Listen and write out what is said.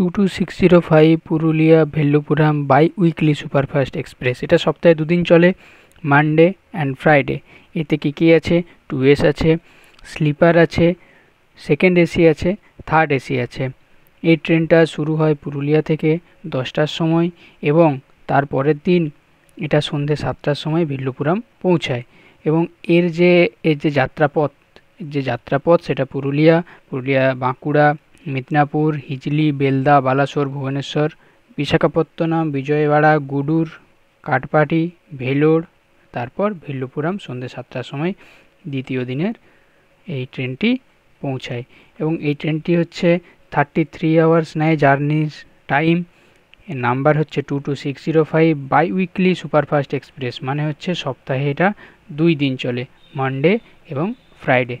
two two six zero five Purulia Villupuram bi weekly superfast express এটা সপ্তাহে দুদিন চলে মানডে অ্যান্ড ফ্রাইডে এতে কী কী আছে টু এস আছে স্লিপার আছে সেকেন্ড এসি আছে থার্ড এসি আছে এই ট্রেনটা শুরু হয় পুরুলিয়া থেকে দশটার সময় এবং তার পরের দিন এটা সন্ধে সাতটার সময় ভিল্লুপুরাম পৌঁছায় এবং এর যে এর যে যাত্রাপথ যে যাত্রাপথ সেটা পুরুলিয়া পুরুলিয়া বাঁকুড়া মিদনাপুর হিজলি বেলদা বালাসোর ভুবনেশ্বর বিশাখাপত্তনম বিজয়বাড়া গুডুর কাটপাটি ভেলোর তারপর ভেল্লুপুরাম সন্ধ্যে সাতটার সময় দ্বিতীয় দিনের এই ট্রেনটি পৌঁছায় এবং এই ট্রেনটি হচ্ছে থার্টি থ্রি আওয়ার্স নেয় জার্নির টাইম এর নাম্বার হচ্ছে two two six zero five bi weekly superfast express মানে হচ্ছে সপ্তাহে এটা দুই দিন চলে মানডে এবং ফ্রাইডে